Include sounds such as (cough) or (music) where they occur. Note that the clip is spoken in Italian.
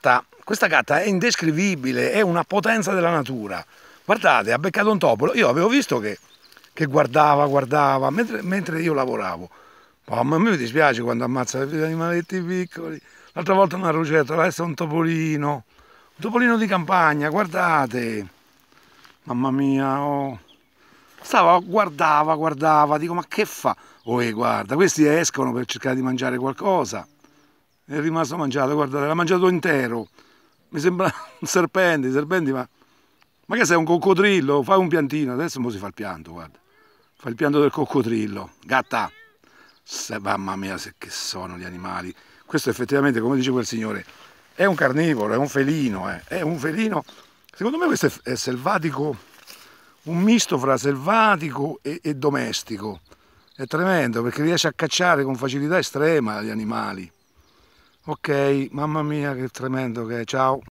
gatta, questa gatta è indescrivibile, è una potenza della natura. Guardate, ha beccato un topolo, io avevo visto che, che guardava, guardava, mentre, mentre io lavoravo. Oh, ma a me mi dispiace quando ammazza gli animaletti piccoli. L'altra volta una rocetta, adesso un topolino. Un topolino di campagna, guardate. Mamma mia, oh. Stava, guardava, guardava, dico ma che fa? Oh, eh, guarda, questi escono per cercare di mangiare qualcosa è rimasto mangiato, guardate, l'ha mangiato intero. Mi sembra (laughs) un serpente, serpenti, ma... Ma che sei un coccodrillo? Fai un piantino, adesso mo si fa il pianto, guarda. Fa il pianto del coccodrillo. Gatta! Se, mamma mia, se, che sono gli animali. Questo effettivamente, come dice quel signore, è un carnivoro, è un felino, eh. è un felino. Secondo me questo è, è selvatico, un misto fra selvatico e, e domestico. È tremendo perché riesce a cacciare con facilità estrema gli animali. Ok, mamma mia che tremendo che è, ciao!